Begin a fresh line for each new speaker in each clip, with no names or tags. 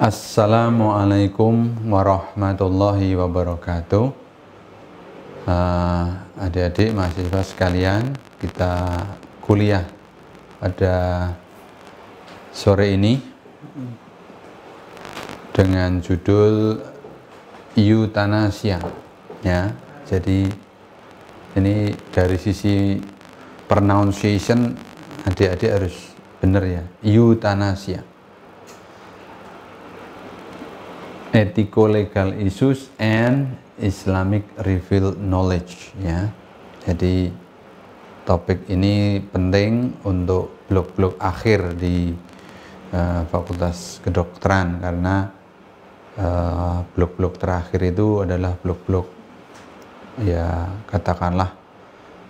Assalamualaikum warahmatullahi wabarakatuh. Uh, adik-adik mahasiswa sekalian, kita kuliah pada sore ini dengan judul eutanasia ya. Jadi ini dari sisi pronunciation adik-adik harus benar ya, eutanasia Etiko legal issues and Islamic revealed knowledge ya. Jadi topik ini penting untuk blok-blok akhir di uh, Fakultas Kedokteran karena eh, blok-blok uh, terakhir itu adalah blok-blok ya katakanlah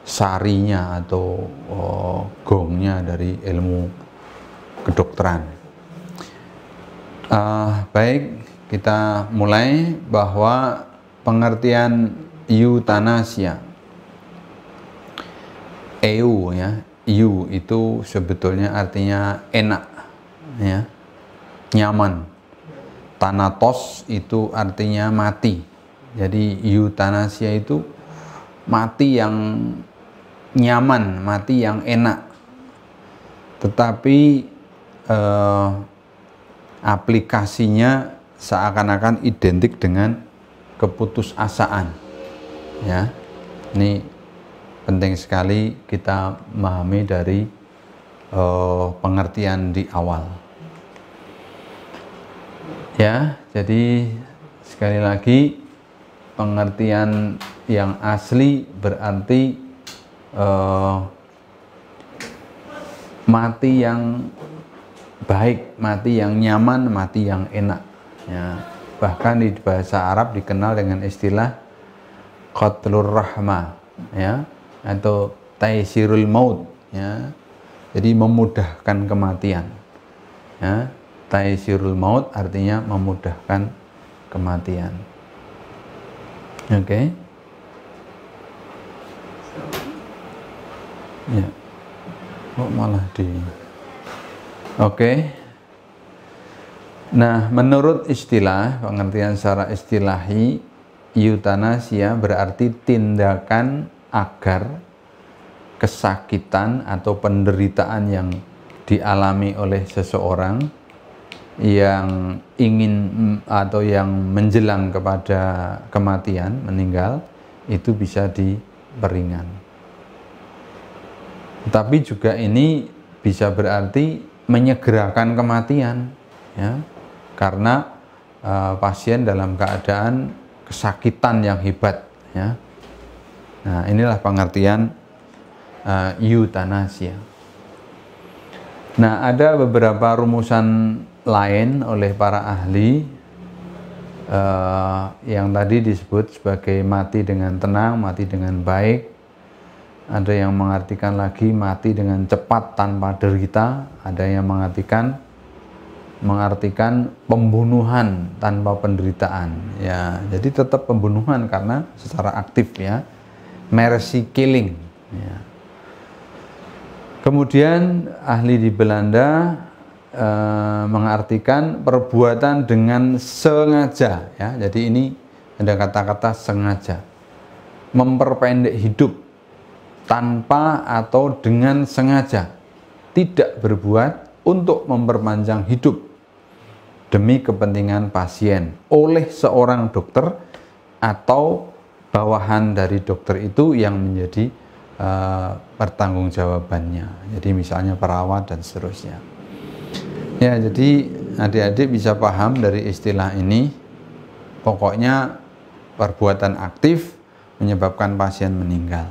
sarinya atau uh, gongnya dari ilmu kedokteran. Uh, baik, kita mulai bahwa pengertian euthanasia, eu ya eu itu sebetulnya artinya enak ya nyaman tanatos itu artinya mati jadi euthanasia itu mati yang nyaman mati yang enak tetapi eh, aplikasinya seakan-akan identik dengan keputusasaan. Ya. Ini penting sekali kita memahami dari uh, pengertian di awal. Ya, jadi sekali lagi pengertian yang asli berarti uh, mati yang baik, mati yang nyaman, mati yang enak ya bahkan di bahasa Arab dikenal dengan istilah qatlur rahma ya atau taisirul maut ya jadi memudahkan kematian ya taisirul maut artinya memudahkan kematian oke okay? ya kok malah di oke okay. Nah, menurut istilah, pengertian secara istilahi, euthanasia berarti tindakan agar kesakitan atau penderitaan yang dialami oleh seseorang yang ingin atau yang menjelang kepada kematian, meninggal, itu bisa diperingan. Tapi juga ini bisa berarti menyegerakan kematian, ya karena uh, pasien dalam keadaan kesakitan yang hebat ya. Nah, inilah pengertian uh, euthanasia. Nah, ada beberapa rumusan lain oleh para ahli uh, yang tadi disebut sebagai mati dengan tenang, mati dengan baik. Ada yang mengartikan lagi mati dengan cepat tanpa derita, ada yang mengartikan mengartikan pembunuhan tanpa penderitaan ya jadi tetap pembunuhan karena secara aktif ya mercy killing ya. kemudian ahli di Belanda e, mengartikan perbuatan dengan sengaja ya jadi ini ada kata-kata sengaja memperpendek hidup tanpa atau dengan sengaja tidak berbuat untuk memperpanjang hidup demi kepentingan pasien oleh seorang dokter atau bawahan dari dokter itu yang menjadi uh, pertanggungjawabannya. Jadi misalnya perawat dan seterusnya. Ya, jadi adik-adik bisa paham dari istilah ini. Pokoknya perbuatan aktif menyebabkan pasien meninggal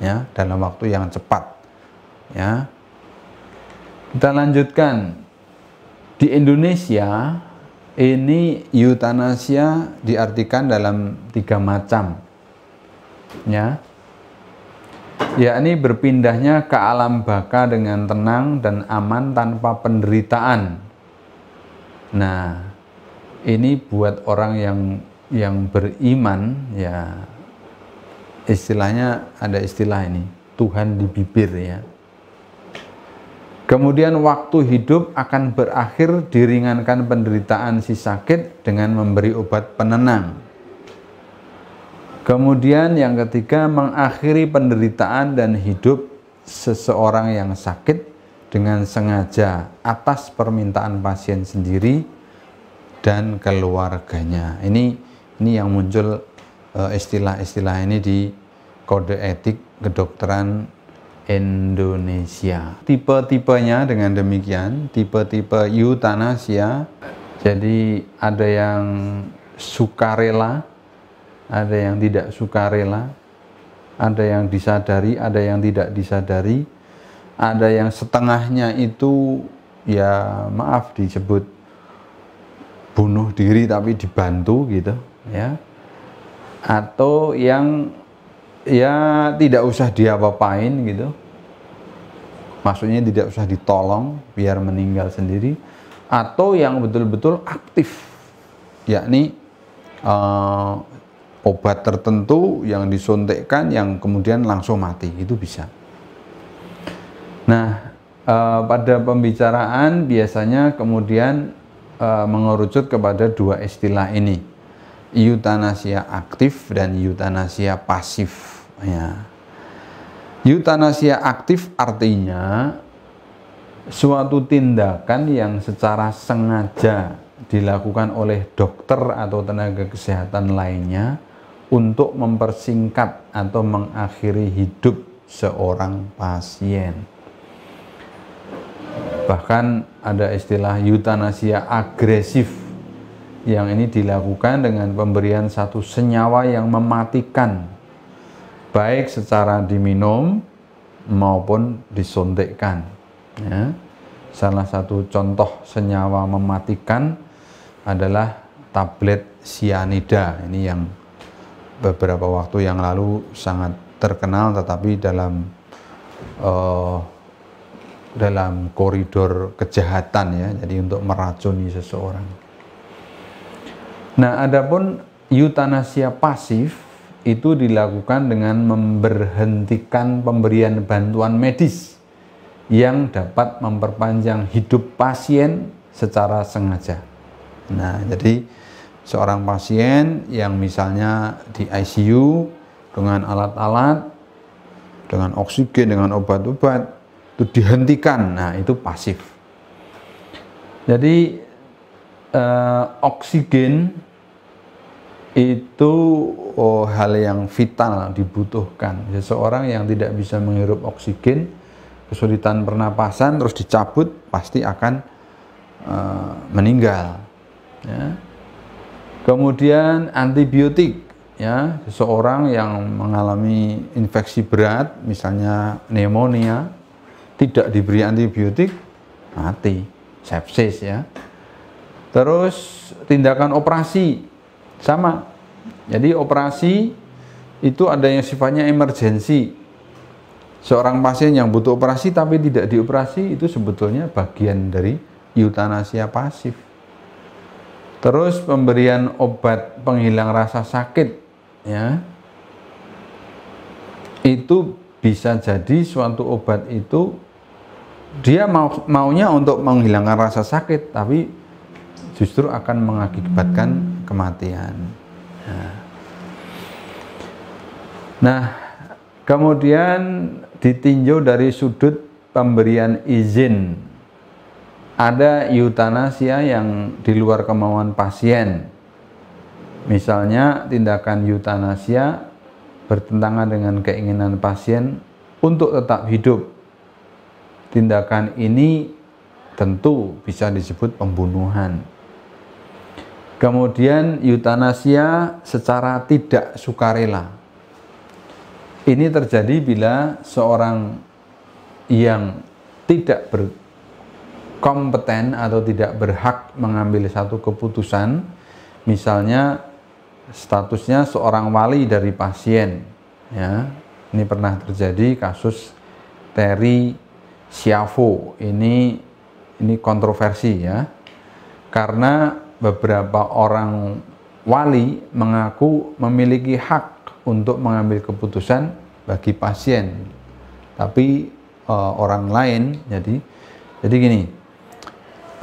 ya dalam waktu yang cepat. Ya. Kita lanjutkan di Indonesia ini euthanasia diartikan dalam tiga macam. Ya. Yakni berpindahnya ke alam baka dengan tenang dan aman tanpa penderitaan. Nah, ini buat orang yang yang beriman ya istilahnya ada istilah ini Tuhan di bibir ya Kemudian waktu hidup akan berakhir diringankan penderitaan si sakit dengan memberi obat penenang. Kemudian yang ketiga mengakhiri penderitaan dan hidup seseorang yang sakit dengan sengaja atas permintaan pasien sendiri dan keluarganya. Ini ini yang muncul eh, istilah-istilah ini di kode etik kedokteran Indonesia. Tipe-tipenya dengan demikian, tipe-tipe euthanasia, Jadi ada yang sukarela, ada yang tidak sukarela, ada yang disadari, ada yang tidak disadari, ada yang setengahnya itu ya maaf disebut bunuh diri tapi dibantu gitu ya atau yang ya tidak usah diapa apain gitu maksudnya tidak usah ditolong biar meninggal sendiri atau yang betul-betul aktif yakni uh, obat tertentu yang disuntikkan yang kemudian langsung mati itu bisa nah uh, pada pembicaraan biasanya kemudian uh, mengerucut kepada dua istilah ini eutanasia aktif dan eutanasia pasif ya. Eutanasia aktif artinya suatu tindakan yang secara sengaja dilakukan oleh dokter atau tenaga kesehatan lainnya untuk mempersingkat atau mengakhiri hidup seorang pasien. Bahkan ada istilah eutanasia agresif yang ini dilakukan dengan pemberian satu senyawa yang mematikan baik secara diminum maupun disuntikkan. Ya. Salah satu contoh senyawa mematikan adalah tablet sianida. Ini yang beberapa waktu yang lalu sangat terkenal, tetapi dalam uh, dalam koridor kejahatan ya. Jadi untuk meracuni seseorang. Nah, adapun yutanasia pasif itu dilakukan dengan memberhentikan pemberian bantuan medis yang dapat memperpanjang hidup pasien secara sengaja. Nah, jadi seorang pasien yang misalnya di ICU dengan alat-alat, dengan oksigen, dengan obat-obat itu dihentikan. Nah, itu pasif. Jadi eh, oksigen itu oh, hal yang vital dibutuhkan. Seseorang yang tidak bisa menghirup oksigen, kesulitan pernapasan, terus dicabut pasti akan uh, meninggal. Ya. Kemudian antibiotik, ya seseorang yang mengalami infeksi berat, misalnya pneumonia, tidak diberi antibiotik mati, sepsis ya. Terus tindakan operasi sama. Jadi operasi itu ada yang sifatnya emergensi. Seorang pasien yang butuh operasi tapi tidak dioperasi itu sebetulnya bagian dari eutanasia pasif. Terus pemberian obat penghilang rasa sakit ya. Itu bisa jadi suatu obat itu dia mau maunya untuk menghilangkan rasa sakit tapi justru akan mengakibatkan kematian. Ya. Nah, kemudian ditinjau dari sudut pemberian izin. Ada euthanasia yang di luar kemauan pasien. Misalnya tindakan euthanasia bertentangan dengan keinginan pasien untuk tetap hidup. Tindakan ini tentu bisa disebut pembunuhan Kemudian eutanasia secara tidak sukarela. Ini terjadi bila seorang yang tidak berkompeten atau tidak berhak mengambil satu keputusan, misalnya statusnya seorang wali dari pasien. Ya, ini pernah terjadi kasus Terry Siavo. Ini ini kontroversi ya, karena beberapa orang wali mengaku memiliki hak untuk mengambil keputusan bagi pasien. Tapi uh, orang lain jadi jadi gini.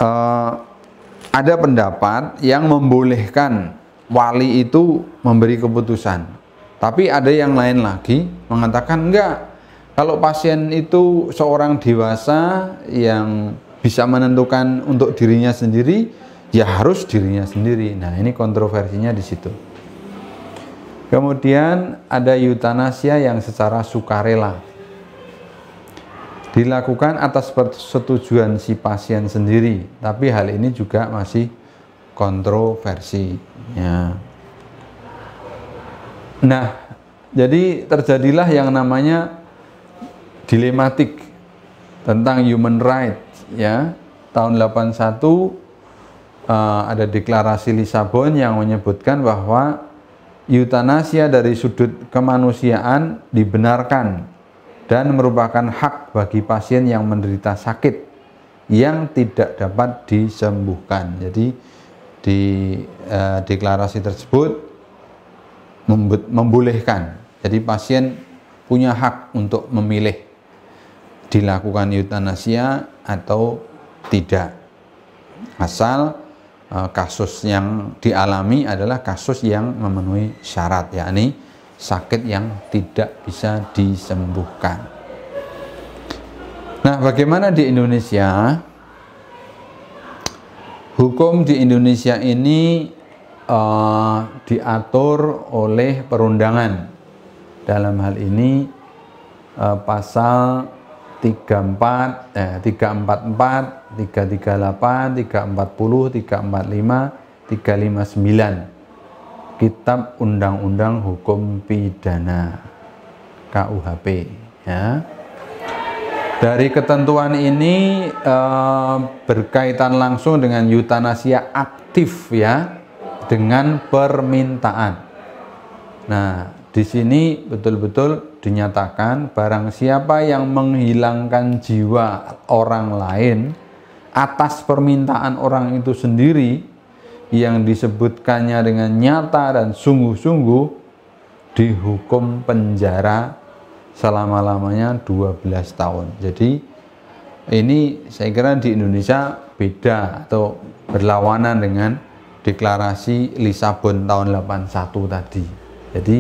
Uh, ada pendapat yang membolehkan wali itu memberi keputusan. Tapi ada yang lain lagi mengatakan enggak. Kalau pasien itu seorang dewasa yang bisa menentukan untuk dirinya sendiri, ya harus dirinya sendiri. Nah, ini kontroversinya di situ. Kemudian ada eutanasia yang secara sukarela dilakukan atas persetujuan si pasien sendiri, tapi hal ini juga masih kontroversi. Ya. Nah, jadi terjadilah yang namanya dilematik tentang human right ya tahun 81 Eh, ada deklarasi Lisabon yang menyebutkan bahwa euthanasia dari sudut kemanusiaan dibenarkan dan merupakan hak bagi pasien yang menderita sakit yang tidak dapat disembuhkan. Jadi di e, deklarasi tersebut membolehkan. Jadi pasien punya hak untuk memilih dilakukan euthanasia atau tidak. Asal Eh, kasus yang dialami adalah kasus yang memenuhi syarat yakni sakit yang tidak bisa disembuhkan. Nah, bagaimana di Indonesia? Hukum di Indonesia ini uh, diatur oleh perundangan. Dalam hal ini uh, pasal 34 eh 344 338, 340, 345, 359. Kitab Undang-Undang Hukum Pidana KUHP ya. Dari ketentuan ini e, berkaitan langsung dengan yutanasia aktif ya dengan permintaan. Nah, di sini betul-betul dinyatakan barang siapa yang menghilangkan jiwa orang lain atas permintaan orang itu sendiri yang disebutkannya dengan nyata dan sungguh-sungguh dihukum penjara selama-lamanya 12 tahun. Jadi ini saya kira di Indonesia beda atau berlawanan dengan deklarasi Lisabon tahun 81 tadi. Jadi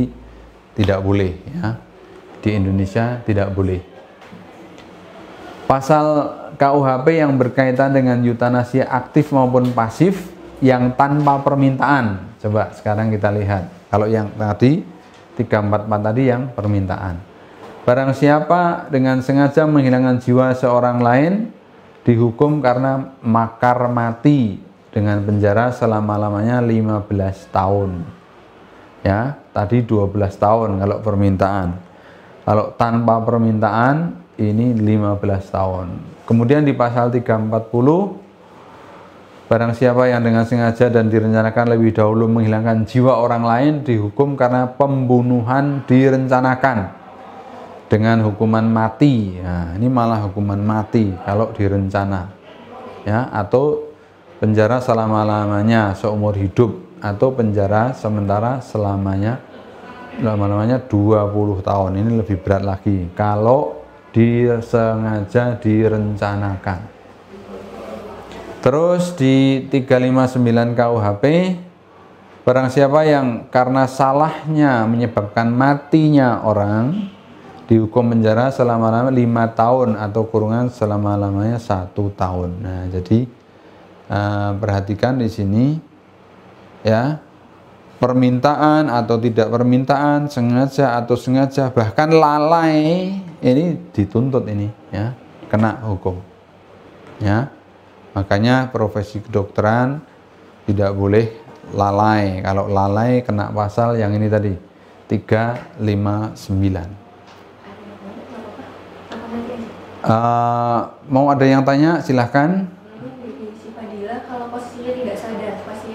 tidak boleh ya. Di Indonesia tidak boleh. Pasal KUHP yang berkaitan dengan eutanasi aktif maupun pasif yang tanpa permintaan. Coba sekarang kita lihat. Kalau yang tadi 344 tadi yang permintaan. Barang siapa dengan sengaja menghilangkan jiwa seorang lain dihukum karena makar mati dengan penjara selama-lamanya 15 tahun. Ya, tadi 12 tahun kalau permintaan. Kalau tanpa permintaan ini 15 tahun. Kemudian di pasal 340 barang siapa yang dengan sengaja dan direncanakan lebih dahulu menghilangkan jiwa orang lain dihukum karena pembunuhan direncanakan dengan hukuman mati. Nah, ini malah hukuman mati kalau direncana. Ya, atau penjara selama-lamanya seumur hidup atau penjara sementara selamanya lama-lamanya 20 tahun. Ini lebih berat lagi. Kalau disengaja direncanakan terus di 359 KUHP barang siapa yang karena salahnya menyebabkan matinya orang dihukum penjara selama lima tahun atau kurungan selama-lamanya satu tahun nah jadi eh, perhatikan di sini ya permintaan atau tidak permintaan, sengaja atau sengaja, bahkan lalai ini dituntut ini ya kena hukum ya makanya profesi kedokteran tidak boleh lalai kalau lalai kena pasal yang ini tadi 359 Uh, eh, mau ada yang tanya silahkan.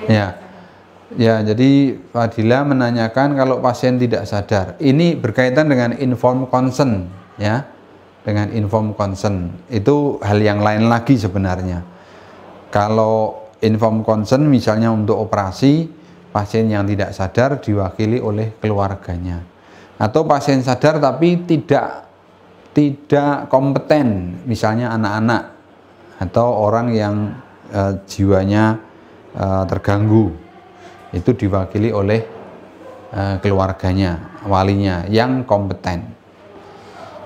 ya. Ya, jadi Fadila menanyakan kalau pasien tidak sadar. Ini berkaitan dengan informed consent ya dengan inform consent itu hal yang lain lagi sebenarnya kalau inform consent misalnya untuk operasi pasien yang tidak sadar diwakili oleh keluarganya atau pasien sadar tapi tidak tidak kompeten misalnya anak-anak atau orang yang e, jiwanya e, terganggu itu diwakili oleh e, keluarganya walinya yang kompeten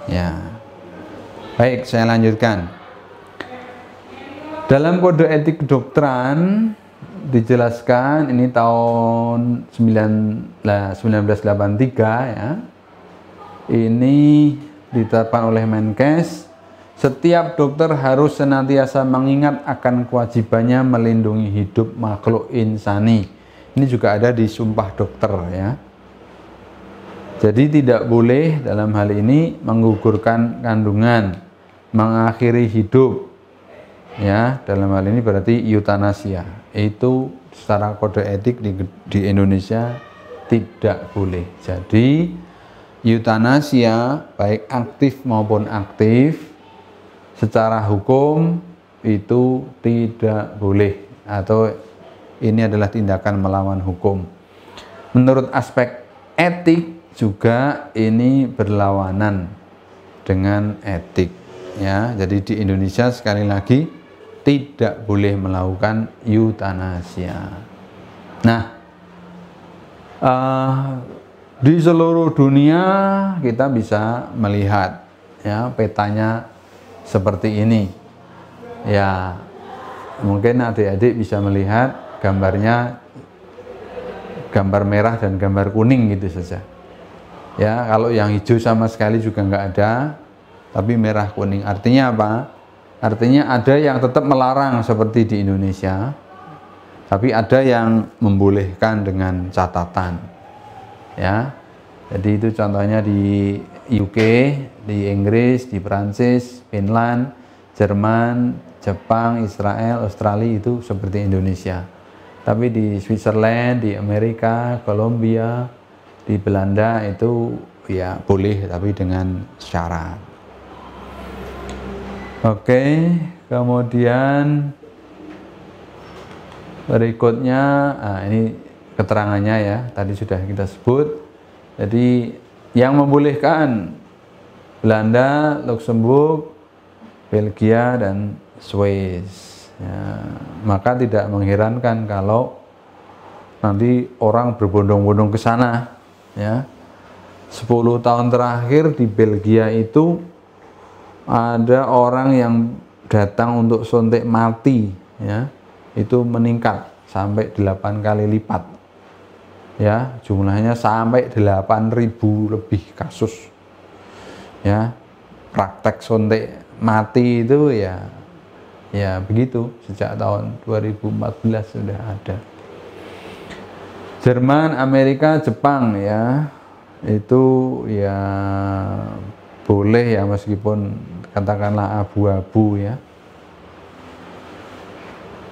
Ya. Baik, saya lanjutkan. Dalam kode etik kedokteran dijelaskan ini tahun 9, 1983 ya. Ini ditetapkan oleh Menkes setiap dokter harus senantiasa mengingat akan kewajibannya melindungi hidup makhluk insani. Ini juga ada di Sumpah Dokter ya. Jadi tidak boleh dalam hal ini menggugurkan kandungan, mengakhiri hidup. Ya, dalam hal ini berarti euthanasia. Itu secara kode etik di, di Indonesia tidak boleh. Jadi euthanasia baik aktif maupun aktif secara hukum itu tidak boleh atau ini adalah tindakan melawan hukum. Menurut aspek etik juga ini berlawanan dengan etik ya. Jadi di Indonesia sekali lagi tidak boleh melakukan euthanasia Nah, uh, di seluruh dunia kita bisa melihat ya petanya seperti ini. Ya, mungkin adik-adik bisa melihat gambarnya gambar merah dan gambar kuning gitu saja ya kalau yang hijau sama sekali juga nggak ada tapi merah kuning artinya apa artinya ada yang tetap melarang seperti di Indonesia tapi ada yang membolehkan dengan catatan ya jadi itu contohnya di UK di Inggris di Prancis Finland Jerman Jepang Israel Australia itu seperti Indonesia tapi di Switzerland, di Amerika, Kolombia, di Belanda itu ya boleh tapi dengan syarat. Oke, kemudian berikutnya nah ini keterangannya ya, tadi sudah kita sebut. Jadi yang membolehkan Belanda, Luxembourg, Belgia dan Swiss. Ya, maka tidak mengherankan kalau nanti orang berbondong-bondong ke sana ya 10 tahun terakhir di Belgia itu ada orang yang datang untuk suntik mati ya itu meningkat sampai 8 kali lipat ya jumlahnya sampai 8.000 lebih kasus ya praktek suntik mati itu ya ya begitu sejak tahun 2014 sudah ada Jerman, Amerika, Jepang ya itu ya boleh ya meskipun katakanlah abu-abu ya.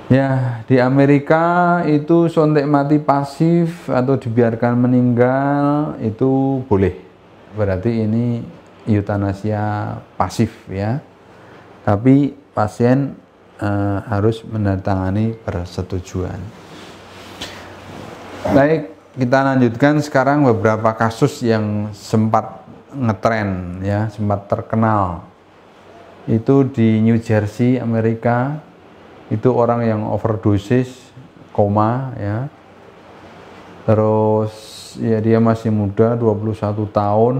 Ya, di Amerika itu sontek mati pasif atau dibiarkan meninggal itu boleh. Berarti ini euthanasia pasif ya. Tapi pasien eh, harus mendatangani persetujuan. Baik, kita lanjutkan sekarang beberapa kasus yang sempat ngetren ya, sempat terkenal. Itu di New Jersey, Amerika. Itu orang yang overdosis, koma ya. Terus ya dia masih muda, 21 tahun.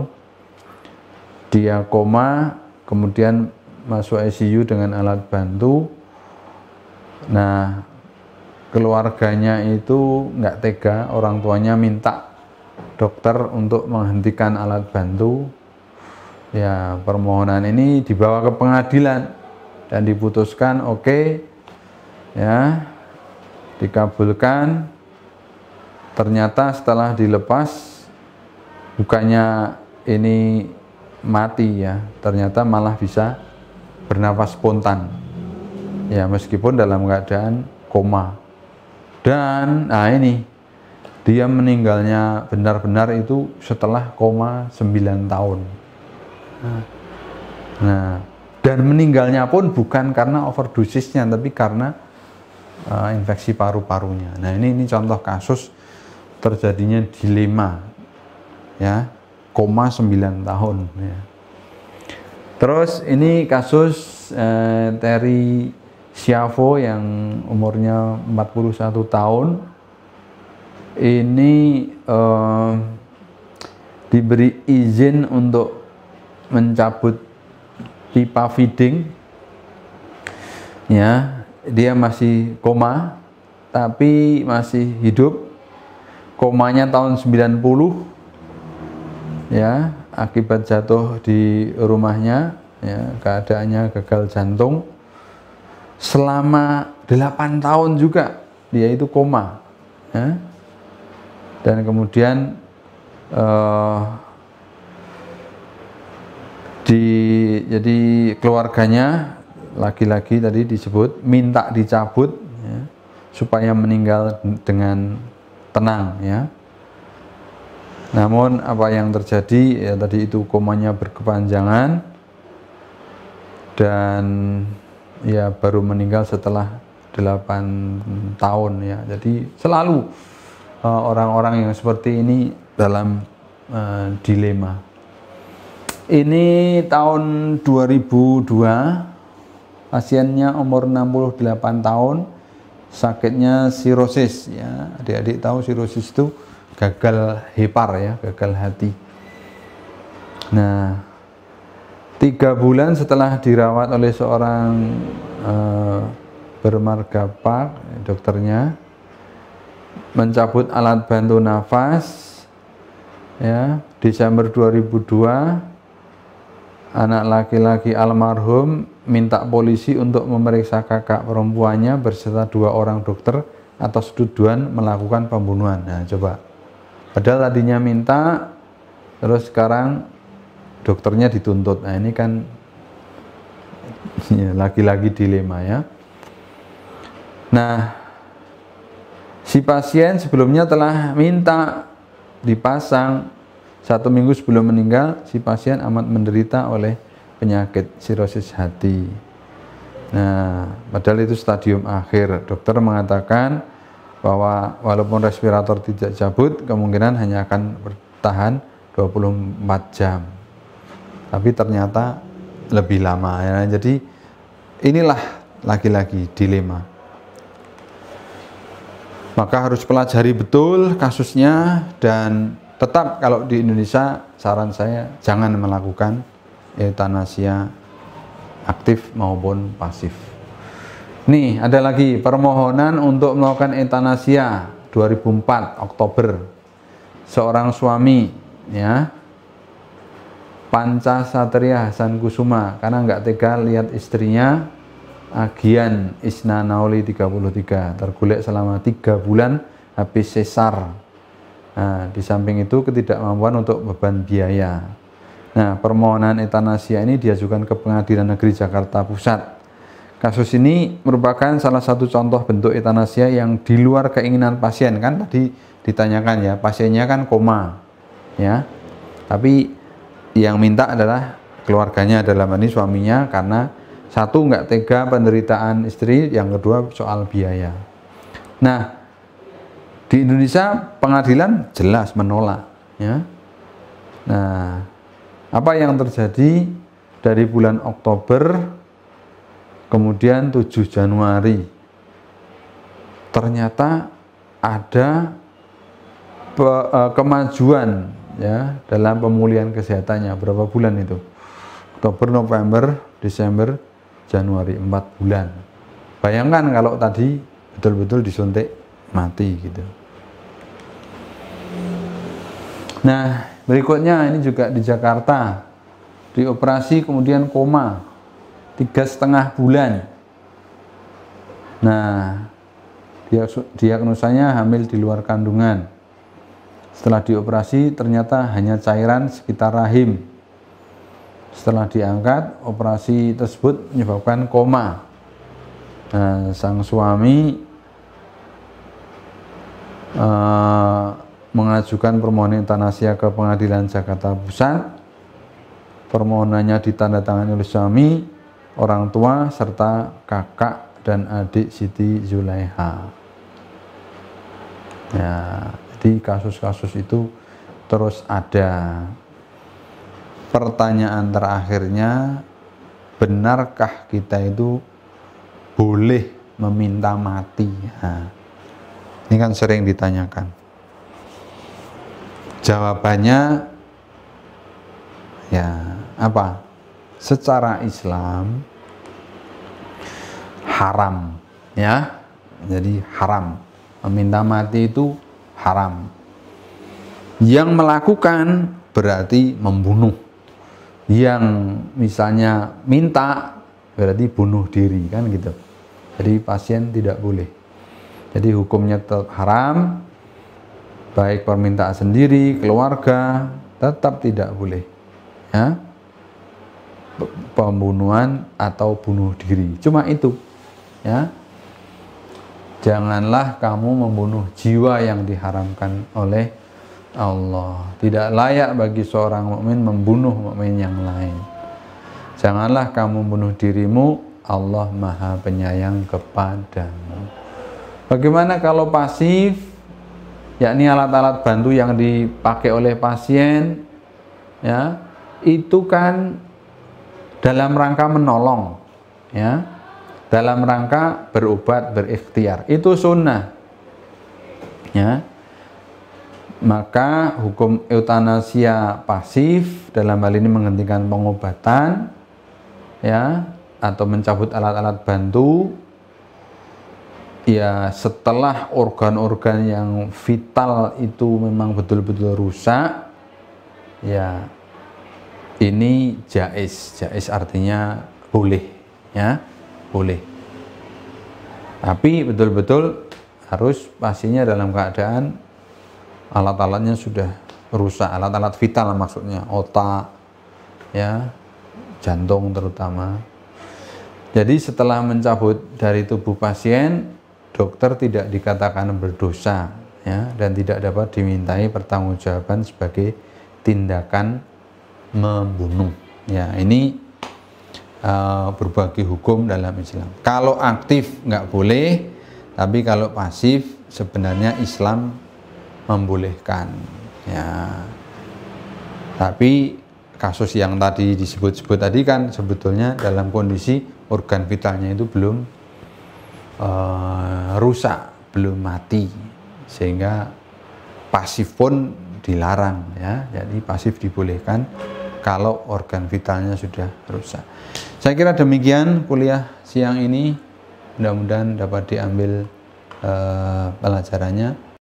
Dia koma, kemudian masuk ICU dengan alat bantu. Nah, keluarganya itu nggak tega, orang tuanya minta dokter untuk menghentikan alat bantu. Ya, permohonan ini dibawa ke pengadilan dan diputuskan oke okay, ya dikabulkan ternyata setelah dilepas bukannya ini mati ya ternyata malah bisa bernafas spontan ya meskipun dalam keadaan koma dan nah ini dia meninggalnya benar-benar itu setelah koma 9 tahun. Nah, dan meninggalnya pun bukan karena overdosisnya tapi karena uh, infeksi paru-parunya. Nah, ini ini contoh kasus terjadinya dilema ya, koma 9 tahun ya. Terus ini kasus eh, Terry Siavo yang umurnya 41 tahun ini uh, diberi izin untuk mencabut pipa feeding ya dia masih koma tapi masih hidup komanya tahun 90 ya akibat jatuh di rumahnya ya keadaannya gagal jantung selama 8 tahun juga dia itu koma ya. dan kemudian uh, di jadi keluarganya lagi-lagi tadi disebut minta dicabut ya, supaya meninggal dengan tenang ya namun apa yang terjadi ya tadi itu komanya berkepanjangan dan ya baru meninggal setelah 8 tahun ya. Jadi selalu eh, orang-orang uh, yang seperti ini dalam uh, dilema. Ini tahun 2002 pasiennya umur 68 tahun sakitnya sirosis ya. Adik-adik tahu sirosis itu gagal hepar ya, gagal hati. Nah, tiga bulan setelah dirawat oleh seorang uh, bermarga Park, dokternya mencabut alat bantu nafas ya Desember 2002 anak laki-laki almarhum minta polisi untuk memeriksa kakak perempuannya berserta dua orang dokter atas tuduhan melakukan pembunuhan nah coba padahal tadinya minta terus sekarang dokternya dituntut. Nah ini kan ya, lagi-lagi dilema ya. Nah, si pasien sebelumnya telah minta dipasang satu minggu sebelum meninggal, si pasien amat menderita oleh penyakit sirosis hati. Nah, padahal itu stadium akhir. Dokter mengatakan bahwa walaupun respirator tidak cabut, kemungkinan hanya akan bertahan 24 jam tapi ternyata lebih lama ya. Jadi inilah lagi-lagi dilema. Maka harus pelajari betul kasusnya dan tetap kalau di Indonesia saran saya jangan melakukan eutanasia aktif maupun pasif. Nih, ada lagi permohonan untuk melakukan eutanasia 2004 Oktober. Seorang suami ya Panca Satria Hasan Kusuma karena nggak tega lihat istrinya Agian Isna Nauli 33 tergulek selama tiga bulan habis sesar nah, di samping itu ketidakmampuan untuk beban biaya nah permohonan etanasia ini diajukan ke pengadilan negeri Jakarta Pusat kasus ini merupakan salah satu contoh bentuk etanasia yang di luar keinginan pasien kan tadi ditanyakan ya pasiennya kan koma ya tapi yang minta adalah keluarganya adalah ini suaminya karena satu nggak tega penderitaan istri, yang kedua soal biaya. Nah, di Indonesia pengadilan jelas menolak ya. Nah, apa yang terjadi dari bulan Oktober kemudian 7 Januari ternyata ada eh, kemajuan ya dalam pemulihan kesehatannya berapa bulan itu Oktober November Desember Januari 4 bulan bayangkan kalau tadi betul-betul disuntik mati gitu nah berikutnya ini juga di Jakarta dioperasi kemudian koma tiga setengah bulan nah diagnosanya hamil di luar kandungan setelah dioperasi ternyata hanya cairan sekitar rahim. Setelah diangkat, operasi tersebut menyebabkan koma. Nah, sang suami uh, mengajukan permohonan tanah ke pengadilan Jakarta Pusat. Permohonannya ditandatangani oleh suami, orang tua, serta kakak dan adik Siti Zulaiha. Ya jadi kasus-kasus itu terus ada. Pertanyaan terakhirnya, benarkah kita itu boleh meminta mati? Nah, ini kan sering ditanyakan. Jawabannya, ya apa? Secara Islam haram, ya. Jadi haram. Meminta mati itu haram. Yang melakukan berarti membunuh. Yang misalnya minta berarti bunuh diri kan gitu. Jadi pasien tidak boleh. Jadi hukumnya tetap haram. Baik permintaan sendiri, keluarga tetap tidak boleh. Ya. Pembunuhan atau bunuh diri. Cuma itu. Ya janganlah kamu membunuh jiwa yang diharamkan oleh Allah. Tidak layak bagi seorang mukmin membunuh mukmin yang lain. Janganlah kamu membunuh dirimu, Allah Maha Penyayang kepadamu. Bagaimana kalau pasif? yakni alat-alat bantu yang dipakai oleh pasien ya, itu kan dalam rangka menolong ya dalam rangka berobat berikhtiar itu sunnah ya maka hukum eutanasia pasif dalam hal ini menghentikan pengobatan ya atau mencabut alat-alat bantu ya setelah organ-organ yang vital itu memang betul-betul rusak ya ini jais jais artinya boleh ya boleh tapi betul-betul harus pastinya dalam keadaan alat-alatnya sudah rusak alat-alat vital maksudnya otak ya jantung terutama jadi setelah mencabut dari tubuh pasien dokter tidak dikatakan berdosa ya dan tidak dapat dimintai pertanggungjawaban sebagai tindakan membunuh ya ini Eh, berbagi hukum dalam Islam. Kalau aktif nggak boleh, tapi kalau pasif sebenarnya Islam membolehkan. Ya, tapi kasus yang tadi disebut-sebut tadi kan sebetulnya dalam kondisi organ vitalnya itu belum uh, rusak, belum mati, sehingga pasif pun dilarang ya. Jadi pasif dibolehkan kalau organ vitalnya sudah rusak. Saya kira demikian kuliah siang ini. Mudah-mudahan dapat diambil uh, pelajarannya.